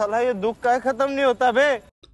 साला ये दुख का खत्म नहीं होता बे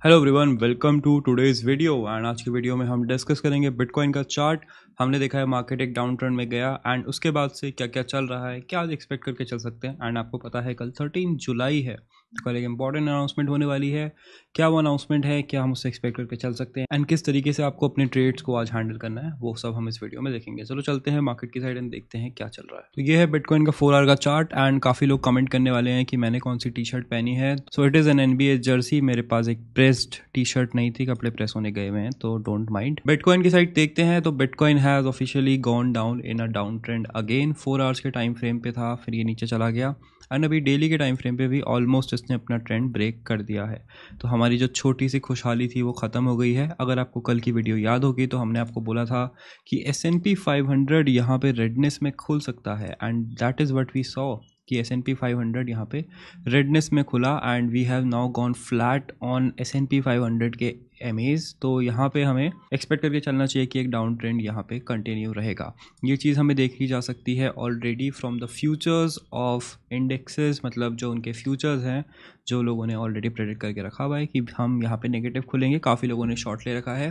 hello everyone welcome to today's video and आज की वीडियो में हम डिस्कस करेंगे बिटकॉइन का चार्ट हमने देखा है मार्केट एक डाउन ट्रेंड में गया एंड उसके बाद से क्या क्या चल रहा है क्या आज एक्सपेक्ट करके चल सकते हैं एंड आपको पता है कल थर्टीन जुलाई है कल एक इंपॉर्टेंट अनाउंसमेंट होने वाली है क्या वो अनाउंसमेंट है क्या हम उससे एक्सपेक्ट करके चल सकते हैं एंड किस तरीके से आपको अपने ट्रेड्स को आज हैंडल करना है वो सब हम इस वीडियो में देखेंगे चलो चलते हैं मार्केट की साइड एंड देखते हैं क्या चल रहा है तो ये है बिटकॉइन का फोर आर का चार्ट एंड काफ़ी लोग कमेंट करने वाले हैं कि मैंने कौन सी टी शर्ट पहनी है so it is an an jersey मेरे पास एक प्रेस्ड टी शर्ट नहीं थी कपड़े प्रेस होने गए हुए हैं तो डोंट माइंड बिटकॉइन की साइड देखते हैं तो bitcoin has officially gone down in a downtrend again four hours के टाइम फ्रेम पे था फिर ये नीचे चला गया एंड अभी डेली के टाइम फ्रेम पे भी ऑलमोस्ट इसने अपना ट्रेंड ब्रेक कर दिया है तो हमारी जो छोटी सी खुशहाली थी वो ख़त्म हो गई है अगर आपको कल की वीडियो याद होगी तो हमने आपको बोला था कि S and P five hundred यहाँ पर रेडनेस में खुल सकता है and that is what we saw कि S and P five hundred यहाँ पे रेडनेस में खुला and we have now gone flat on S and P five hundred के एम तो यहाँ पे हमें एक्सपेक्ट करके चलना चाहिए कि एक डाउन ट्रेंड यहाँ पे कंटिन्यू रहेगा ये चीज़ हमें देखी जा सकती है already from the futures of indexes मतलब जो उनके फ्यूचर्स हैं जो लोगों ने ऑलरेडी प्रेडिक्ट करके रखा हुआ है कि हम यहाँ पे नेगेटिव खुलेंगे काफ़ी लोगों ने शॉर्ट ले रखा है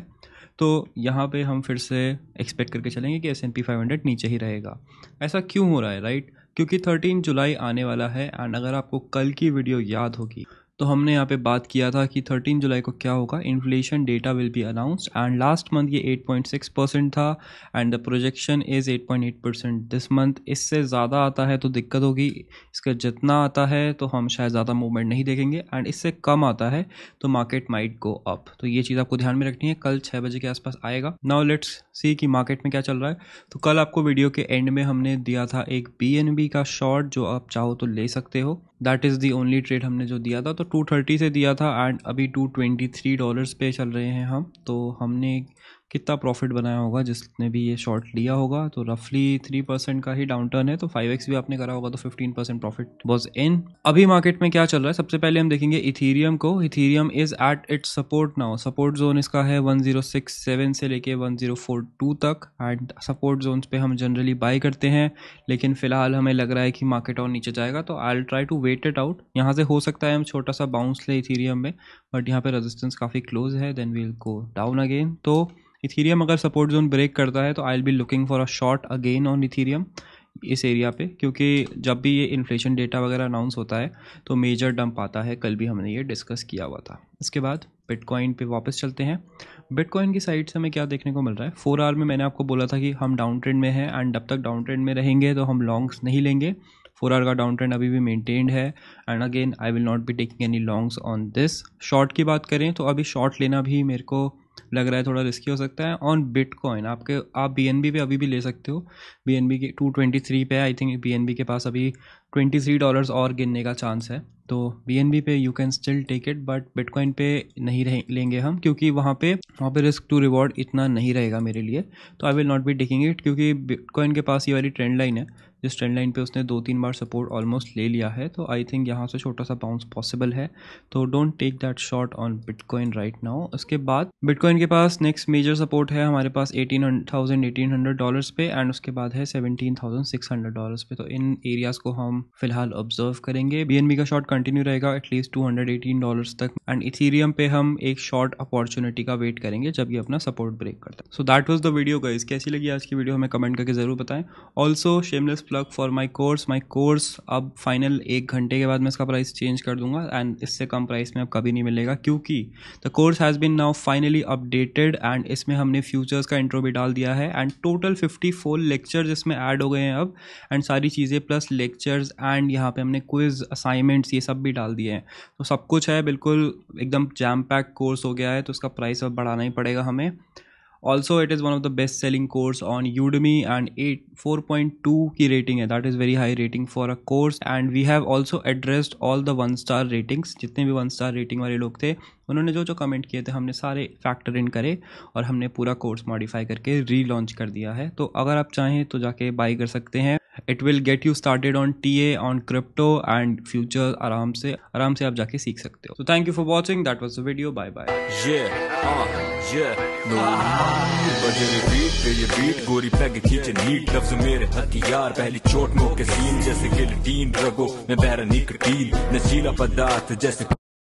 तो यहाँ पे हम फिर से एक्सपेक्ट करके चलेंगे कि S and P five hundred नीचे ही रहेगा ऐसा क्यों हो रहा है राइट क्योंकि थर्टीन जुलाई आने वाला है एंड अगर आपको कल की वीडियो याद होगी तो हमने यहाँ पे बात किया था कि 13 जुलाई को क्या होगा inflation data will be announced and last month ये 8.6 परसेंट था and the projection is 8.8 percent this month इससे ज़्यादा आता है तो दिक्कत होगी इसका जितना आता है तो हम शायद ज़्यादा मूवमेंट नहीं देखेंगे एंड इससे कम आता है तो मार्केट माइट गो अप तो ये चीज़ आपको ध्यान में रखनी है कल छः बजे के आसपास आएगा नाउ लेट्स सी कि मार्केट में क्या चल रहा है तो कल आपको वीडियो के एंड में हमने दिया था एक बी का शॉर्ट जो आप चाहो तो ले सकते हो that is the only trade हमने जो दिया था तो टू थर्टी से दिया था एंड अभी टू ट्वेंटी थ्री डॉलर्स पे चल रहे हैं हम तो हमने कितना प्रॉफिट बनाया होगा जिसने भी ये शॉर्ट लिया होगा तो रफली थ्री परसेंट का ही डाउन टर्न है तो फाइव एक्स भी आपने करा होगा तो fifteen percent profit was in अभी मार्केट में क्या चल रहा है सबसे पहले हम देखेंगे इथीरियम को Ethereum is at its support now support zone इसका है वन जीरो सिक्स सेवन से लेके वन जीरो फोर टू तक एंड सपोर्ट जोन पे हम जनरली बाई करते हैं लेकिन फिलहाल हमें लग रहा है कि मार्केट और नीचे जाएगा तो I try to wait it out यहाँ से हो सकता है हम छोटा सा बाउंस ले इथीरियम में बट यहाँ पे रेजिस्टेंस काफ़ी क्लोज है then we'll go down again तो इथीरियम अगर सपोर्ट जोन ब्रेक करता है तो I will be looking for a short again on Ethereum इस एरिया पे क्योंकि जब भी ये इन्फ्लेशन डेटा वगैरह अनाउंस होता है तो मेजर डंप आता है कल भी हमने ये डिस्कस किया हुआ था इसके बाद बिटकॉइन पे वापस चलते हैं बिटकॉइन की साइड से हमें क्या देखने को मिल रहा है फोर आवर में मैंने आपको बोला था कि हम डाउन ट्रेंड में हैं एंड जब तक डाउन ट्रेंड में रहेंगे तो हम लॉन्ग्स नहीं लेंगे फोर आवर का डाउन ट्रेंड अभी भी मेनटेन्ड है and again I will not be taking any longs on this short की बात करें तो अभी शॉर्ट लेना भी मेरे को लग रहा है थोड़ा रिस्की हो सकता है ऑन बिटकॉइन आपके आप बी पे अभी भी ले सकते हो बी के टू ट्वेंटी थ्री पे आई थिंक बी के पास अभी ट्वेंटी थ्री डॉलर्स और गिनने का चांस है तो बी पे you can still take it but bitcoin पे नहीं रहे लेंगे हम क्योंकि वहाँ पे वहाँ पे रिस्क टू रिवॉर्ड इतना नहीं रहेगा मेरे लिए तो I will not be taking it क्योंकि बिटकॉइन के पास ये वाली ट्रेंड लाइन है जिस ट्रेंड लाइन पे उसने दो तीन बार सपोर्ट ऑलमोस्ट ले लिया है तो आई थिंक यहाँ से छोटा सा बाउंस पॉसिबल है तो don't take that shot on bitcoin right now उसके बाद बिटकॉइन के पास नेक्स्ट मेजर सपोर्ट है हमारे पास eighteen thousand eighteen hundred dollar पे एंड उसके बाद है seventeen thousand six hundred dollar पे तो इन एरियाज को हम फिलहाल ऑब्जर्व करेंगे बी का शॉर्ट कंटिन्यू रहेगा at least two hundred eighteen dollar तक एंड इथीरियम पे हम एक शॉर्ट अपॉर्चुनिटी का वेट करेंगे जब ये अपना सपोर्ट ब्रेक करता है so that was the video guys कैसी लगी आज की वीडियो हमें कमेंट करके जरूर बताएं also shameless luck for my course my course अब फाइनल एक घंटे के बाद मैं इसका प्राइस चेंज कर दूंगा एंड इससे कम प्राइस में अब कभी नहीं मिलेगा क्योंकि the course has been now finally updated and इसमें हमने फ्यूचर्स का इंट्रो भी डाल दिया है and total fifty four lectures इसमें ऐड हो गए हैं अब एंड सारी चीज़ें प्लस लेक्चर्स एंड यहाँ पर हमने क्विज असाइनमेंट्स ये सब भी डाल दिए हैं तो सब कुछ है बिल्कुल एकदम जैम पैक कोर्स हो गया है तो उसका प्राइस अब बढ़ाना ही पड़ेगा हमें also it is one of the best selling course on Udemy and at four point two की रेटिंग है that is very high rating for a course and we have also addressed all the one star ratings जितने भी one star rating वाले लोग थे उन्होंने जो जो कमेंट किए थे हमने सारे फैक्टर इन करे और हमने पूरा कोर्स मॉडिफाई करके री लॉन्च कर दिया है तो अगर आप चाहें तो जाके बाई कर सकते हैं it will get you started on T A on crypto and future आराम से आराम से आप जाके सीख सकते हो तो thank you for watching that was the video bye bye गोरी पैग खींचे नीट लफ्ज मेरे हथियार पहली चोट मोके सीन जैसे रगो मैं बैरा नशीला पदार्थ जैसे